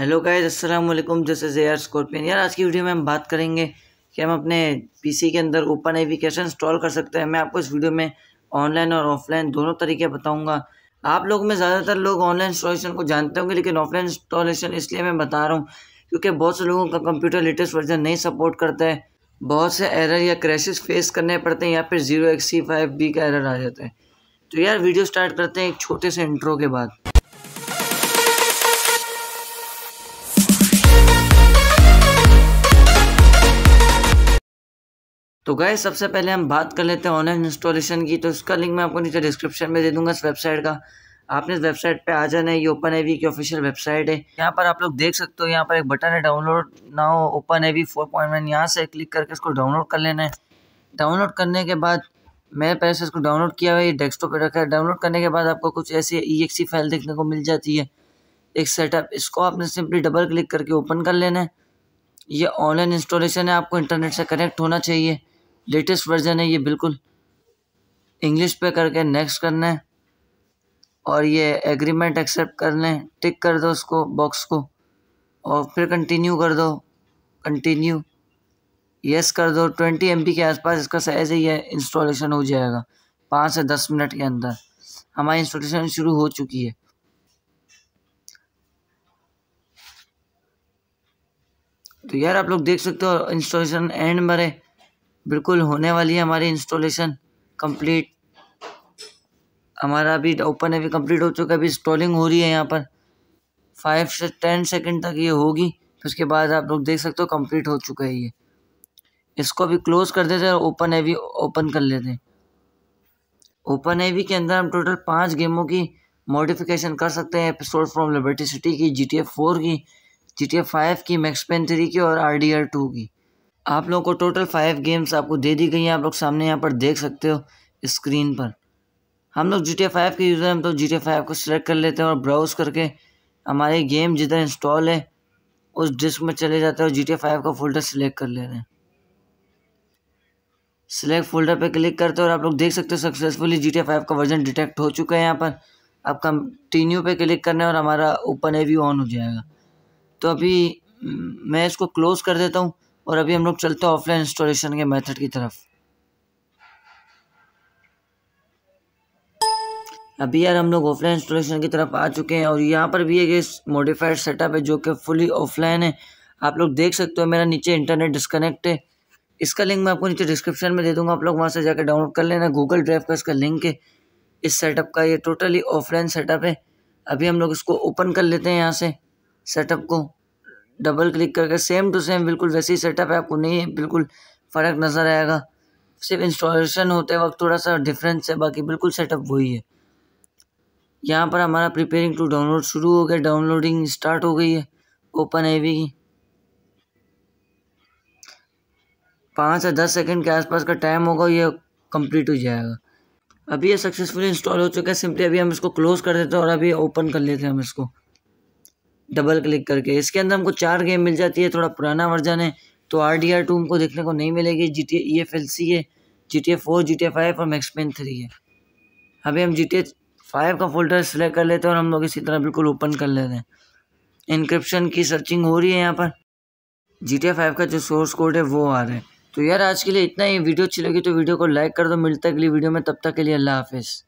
hello guys अस्सलाम वालेकुम जे are air scorpion यार आज की वीडियो में हम बात करेंगे कि हम अपने पीसी के अंदर ओपन एविकेशन इंस्टॉल कर सकते हैं मैं आपको इस वीडियो में ऑनलाइन और ऑफलाइन दोनों तरीके बताऊंगा आप लोग में ज़्यादातर लोग ऑनलाइन इंस्टॉलेशन को जानते होंगे लेकिन ऑफलाइन इंस्टॉलेशन इसलिए मैं बता रहा हूँ क्योंकि बहुत से लोगों का कंप्यूटर लेटेस्ट वर्जन नहीं सपोर्ट करता है बहुत से एरर या क्रैशेज फेस करने पड़ते हैं या फिर जीरो फाइव बी का एरर आ जाता है तो यार वीडियो स्टार्ट करते हैं एक छोटे से इंट्रो के बाद तो गए सबसे पहले हम बात कर लेते हैं ऑनलाइन इंस्टॉलेशन की तो इसका लिंक मैं आपको नीचे डिस्क्रिप्शन में दे दूंगा इस वेबसाइट का आपने इस वेबसाइट पे आ जाना है ये ओपन एवी की ऑफिशियल वेबसाइट है यहाँ पर आप लोग देख सकते हो यहाँ पर एक बटन है download now open AV four point one यहाँ से क्लिक करके इसको डाउनलोड कर लेना है डाउनलोड करने के बाद मैं पहले से इसको डाउनलोड किया हुआ है ये डेस्कटॉप पर रखा है डाउनलोड करने के बाद आपको कुछ ऐसी ई एक्सी फाइल देखने को मिल जाती है एक सेटअप इसको आपने सिंपली डबल क्लिक करके ओपन कर लेना है ये ऑनलाइन इंस्टॉलेशन है आपको इंटरनेट से कनेक्ट होना चाहिए लेटेस्ट वर्जन है ये बिल्कुल इंग्लिश पे करके नेक्स्ट करना है और ये एग्रीमेंट एक्सेप्ट कर लें टिक कर दो उसको बॉक्स को और फिर कंटिन्यू कर दो कंटिन्यू यस कर दो ट्वेंटी एम के आसपास इसका साइज़ ही है इंस्टॉलेशन हो जाएगा पाँच से दस मिनट के अंदर हमारी इंस्टॉलेशन शुरू हो चुकी है तो यार आप लोग देख सकते हो इंस्टॉलेशन एंड मरे बिल्कुल होने वाली है हमारी इंस्टॉलेशन कंप्लीट हमारा अभी ओपन अभी कंप्लीट हो चुका है अभी इंस्टॉलिंग हो रही है यहाँ पर फाइव से टेन सेकेंड तक ये होगी तो उसके बाद आप लोग देख सकते हो कंप्लीट हो चुका है ये इसको अभी क्लोज कर देते हैं और ओपन एवी ओपन कर लेते हैं ओपन एवी के अंदर हम टोटल पाँच गेमों की मॉडिफिकेशन कर सकते हैं एपिसोड फ्रॉम लिबर्टी सिटी की जी टी एफ फोर की जी टी एफ फाइव की मैक्सपेन थ्री की और आर डी आर टू की आप लोगों को टोटल फाइव गेम्स आपको दे दी गई हैं आप लोग सामने यहाँ पर देख सकते हो स्क्रीन पर हम लोग जी टी फाइव के यूज़र हम तो जी टी फाइव को सिलेक्ट कर लेते हैं और ब्राउज़ करके हमारे गेम जिधर इंस्टॉल है उस डिस्क में चले जाते हैं और जी टी फाइव का फोल्डर सिलेक्ट कर ले रहे हैं सिलेक्ट फोल्डर पे क्लिक करते हो और आप लोग देख सकते हो सक्सेसफुली जी टी फाइव का वर्जन डिटेक्ट हो चुका है यहाँ पर आप कंटिन्यू पे क्लिक करना है और हमारा ओपन ए व्यू ऑन हो जाएगा तो अभी हम्म, मैं इसको क्लोज़ कर देता हूँ और अभी हम लोग चलते हैं ऑफलाइन इंस्टॉलेशन के मेथड की तरफ अभी यार हम लोग ऑफलाइन इंस्टॉलेशन की तरफ आ चुके हैं और यहाँ पर भी एक मॉडिफाइड सेटअप है जो कि फुली ऑफलाइन है आप लोग देख सकते हो मेरा नीचे इंटरनेट डिस्कनेक्ट है इसका लिंक मैं आपको नीचे डिस्क्रिप्शन में दे दूंगा आप लोग वहाँ से जाकर डाउनलोड कर लेना गूगल ड्राइव का इसका लिंक है इस सेटअप का ये टोटली ऑफलाइन सेटअप है अभी हम लोग इसको ओपन कर लेते हैं यहाँ से सेटअप को डबल क्लिक करके सेम टू सेम बिल्कुल वैसे ही सेटअप है आपको नहीं बिल्कुल फ़र्क नज़र आएगा सिर्फ इंस्टॉलेशन होते वक्त थोड़ा सा डिफरेंस है बाकी बिल्कुल सेटअप वही है यहाँ पर हमारा प्रिपेयरिंग टू डाउनलोड शुरू हो गया डाउनलोडिंग स्टार्ट हो गई है ओपन है वी की पाँच से दस सेकंड के आसपास का टाइम होगा ये कंप्लीट हो जाएगा अभी ये सक्सेसफुली इंस्टॉल हो चुका है सिंपली अभी हम इसको क्लोज़ कर देते हैं और अभी ओपन कर लेते हैं हम इसको डबल क्लिक करके इसके अंदर हमको चार गेम मिल जाती है थोड़ा पुराना वर्जन है तो आर डी आर टू हमको देखने को नहीं मिलेगी G T E F L C है G T A four G T A five और मैक्सपेन थ्री है अभी हम जी टी ए फाइव का फोल्डर सेलेक्ट कर लेते हैं और हम लोग इसी तरह बिल्कुल ओपन कर लेते हैं इंक्रिप्शन की सर्चिंग हो रही है यहाँ पर जी टी ए फाइव का जो सोर्स कोड है वो आ रहा है तो यार आज के लिए इतना ही वीडियो अच्छी लगी तो वीडियो को लाइक कर दो मिलता है अगली वीडियो में तब तक के लिए अल्लाह हाफिज़